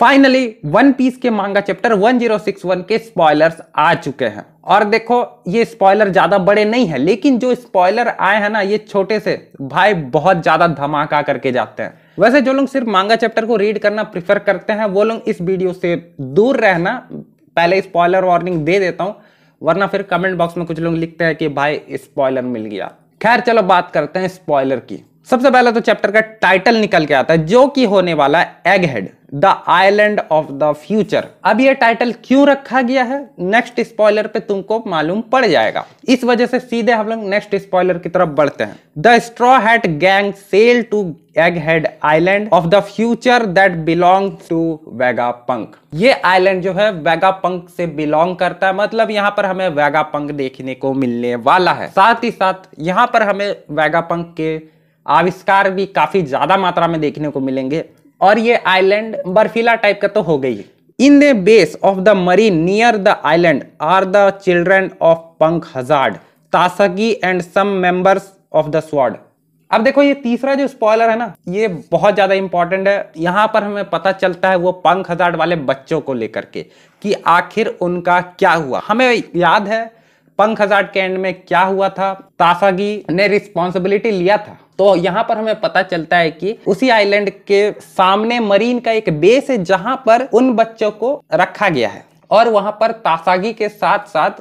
finally one piece के मांगा chapter 1061 के स्पॉयलर्स आ चुके हैं और देखो ये स्पॉयलर ज्यादा बड़े नहीं है लेकिन जो स्पॉयलर आए हैं ना ये छोटे से भाई बहुत ज्यादा धमाका करके जाते हैं वैसे जो लोग सिर्फ मांगा चैप्टर को रीड करना प्रिफर करते हैं वो लोग इस वीडियो से दूर रहना पहले स्पॉयलर वार्निंग दे देता हूँ वरना फिर कमेंट बॉक्स में कुछ लोग लिखते हैं कि भाई स्पॉयलर मिल गया खैर चलो बात करते हैं स्पॉयलर की सबसे पहले तो चैप्टर का टाइटल निकल के आता है जो कि होने वाला Egghead the island of the future अब ये टाइटल क्यों रखा गया है नेक्स्ट स्पॉयलर पे तुमको मालूम पड़ जाएगा इस वजह से सीधे हम लोग नेक्स्ट स्पॉयलर की तरफ बढ़ते हैं the Straw Hat gang sail to Egghead island of the future that belong to Vegapunk ये आईलैंड जो है वेगा पंक से बिलोंग करता है मतलब यहाँ पर हमें वेगा पंक देखने को मिलने वाला है साथ ही साथ यहाँ पर हमें वेगा पंक के आविष्कार भी काफी ज्यादा मात्रा में देखने को मिलेंगे और ये आइलैंड बर्फीला टाइप का तो हो गई in the base of the marine near the island are the children of Punk Hazard Tashigi and some members of the squad अब देखो ये तीसरा जो स्पॉयलर है ना ये बहुत ज्यादा इंपॉर्टेंट है यहाँ पर हमें पता चलता है वो पंख हजार वाले बच्चों को लेकर के कि आखिर उनका क्या हुआ हमें याद है पंख हजार के एंड में क्या हुआ था तासागी ने रिस्पॉन्सिबिलिटी लिया था तो यहाँ पर हमें पता चलता है कि उसी आइलैंड के सामने मरीन का एक बेस है जहां पर उन बच्चों को रखा गया है और वहां पर तासागी के साथ साथ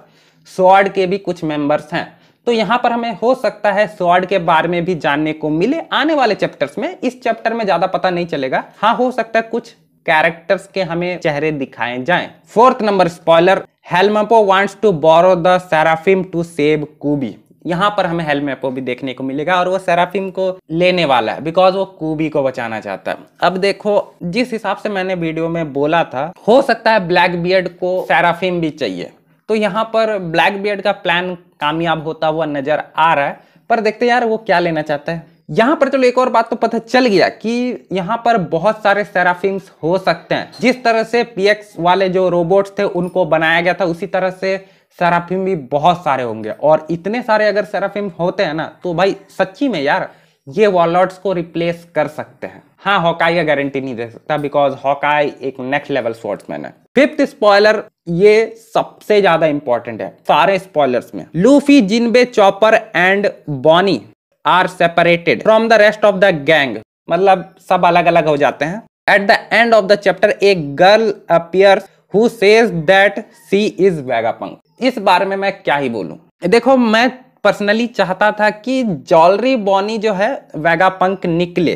स्वाड के भी कुछ मेंबर्स हैं तो यहाँ पर हमें हो सकता है स्वाड के बारे में भी जानने को मिले आने वाले चैप्टर्स में इस चैप्टर में ज्यादा पता नहीं चलेगा हाँ हो सकता है कुछ कैरेक्टर्स के हमें चेहरे दिखाए जाए fourth number spoiler Helmeppo wants to borrow the Seraphim to save Koby यहाँ पर हमें हेलमेपो भी देखने को मिलेगा और वो सेराफिम को लेने वाला है बिकॉज वो कूबी को बचाना चाहता है अब देखो जिस हिसाब से मैंने वीडियो में बोला था हो सकता है ब्लैक बियर्ड को सेराफिम भी चाहिए तो यहाँ पर ब्लैक बियर्ड का प्लान कामयाब होता हुआ नजर आ रहा है पर देखते यार वो क्या लेना चाहता है यहां पर चलो एक और बात तो पता चल गया कि यहां पर बहुत सारे सेराफिम्स हो सकते हैं जिस तरह से पीएक्स वाले जो रोबोट्स थे उनको बनाया गया था उसी तरह से सेराफिम भी बहुत सारे होंगे और इतने सारे अगर सेराफिम होते हैं ना तो भाई सच्ची में यार ये वॉलॉट्स को रिप्लेस कर सकते हैं हाँ हॉकाई का गारंटी नहीं दे सकता बिकॉज हॉकाई एक नेक्स्ट लेवल स्पोर्ट्समैन है फिफ्थ स्पॉयलर ये सबसे ज्यादा इंपॉर्टेंट है सारे स्पॉयलर्स में Luffy Jinbe Chopper and Bonney are separated from the rest of the gang मतलब सब अलग अलग हो जाते हैं at the end of the chapter a girl appear who says that she is Vegapunk इस बारे में मैं क्या ही बोलूं देखो मैं पर्सनली चाहता था कि जॉलरी बॉनी जो है वेगापंक निकले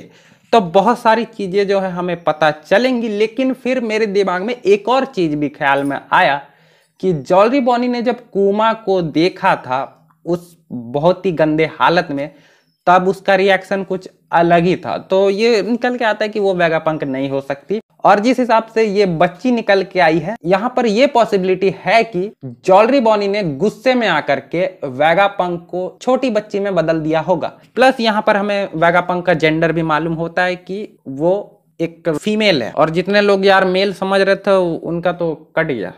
तो बहुत सारी चीज़ें जो है हमें पता चलेंगी लेकिन फिर मेरे दिमाग में एक और चीज़ भी ख्याल में आया कि जॉलरी बॉनी ने जब कुमा को देखा था उस बहुत ही गंदे हालत में तब उसका रिएक्शन कुछ अलग ही था तो ये निकल के आता है कि वो वेगापंक नहीं हो सकती और जिस हिसाब से ये बच्ची निकल के आई है यहाँ पर ये पॉसिबिलिटी है कि जॉलरी बॉनी ने गुस्से में आकर के वेगापंक को छोटी बच्ची में बदल दिया होगा प्लस यहाँ पर हमें वेगापंक का जेंडर भी मालूम होता है कि वो एक फीमेल है और जितने लोग यार मेल समझ रहे थे उनका तो कट गया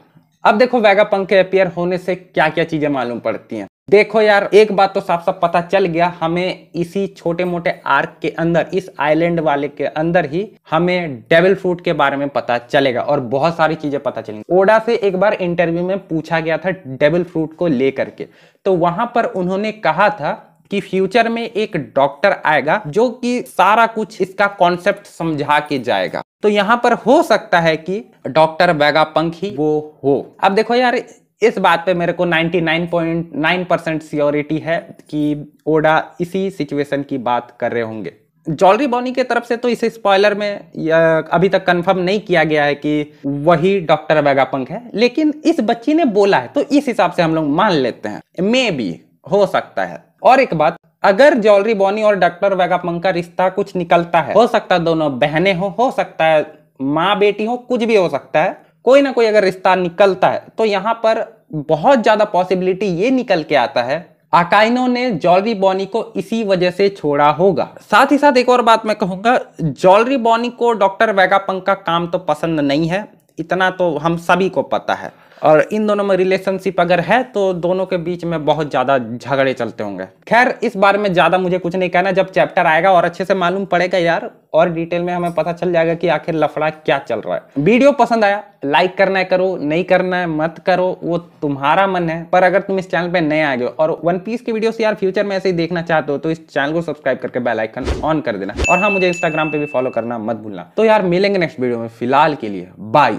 अब देखो वेगा के अपेयर होने से क्या क्या चीजें मालूम पड़ती हैं देखो यार एक बात तो साफ साफ पता चल गया हमें इसी छोटे मोटे आर्क के अंदर इस आइलैंड वाले के अंदर ही हमें डेविल फ्रूट के बारे में पता चलेगा और बहुत सारी चीजें पता चलेंगी ओडा से एक बार इंटरव्यू में पूछा गया था डेविल फ्रूट को लेकर के तो वहां पर उन्होंने कहा था कि फ्यूचर में एक डॉक्टर आएगा जो कि सारा कुछ इसका कॉन्सेप्ट समझा के जाएगा तो यहाँ पर हो सकता है कि डॉक्टर वेगा पंख ही वो हो अब देखो यार इस बात पे मेरे को 99.9 परसेंट सियोरिटी है कि ओडा इसी सिचुएशन की बात कर रहे होंगे जॉलरी बॉनी के तरफ से तो इसे स्पॉइलर में अभी तक कंफर्म नहीं किया गया है कि वही डॉक्टर वेगापंक है लेकिन इस बच्ची ने बोला है तो इस हिसाब से हम लोग मान लेते हैं मे बी हो सकता है और एक बात अगर ज्वेलरी बॉनी और डॉक्टर वेगापंक का रिश्ता कुछ निकलता है हो सकता है दोनों बहने हो हो सकता है माँ बेटी हो कुछ भी हो सकता है कोई ना कोई अगर रिश्ता निकलता है तो यहाँ पर बहुत ज़्यादा पॉसिबिलिटी ये निकल के आता है आकाइनो ने जॉलरी बॉनी को इसी वजह से छोड़ा होगा साथ ही साथ एक और बात मैं कहूंगा जॉलरी बॉनी को डॉक्टर वेगापंक का काम तो पसंद नहीं है इतना तो हम सभी को पता है और इन दोनों में रिलेशनशिप अगर है तो दोनों के बीच में बहुत ज़्यादा झगड़े चलते होंगे खैर इस बारे में ज़्यादा मुझे कुछ नहीं कहना जब चैप्टर आएगा और अच्छे से मालूम पड़ेगा यार और डिटेल में हमें पता चल जाएगा कि आखिर लफड़ा क्या चल रहा है वीडियो पसंद आया लाइक करना है करो नहीं करना है मत करो वो तुम्हारा मन है पर अगर तुम इस चैनल पे नए आ गए और वन पीस की वीडियो यार फ्यूचर में ऐसे ही देखना चाहते हो तो इस चैनल को सब्सक्राइब करके बेल आइकन ऑन कर देना और हाँ मुझे इंस्टाग्राम पे भी फॉलो करना मत भूलना तो यार मिलेंगे नेक्स्ट वीडियो में फिलहाल के लिए बाय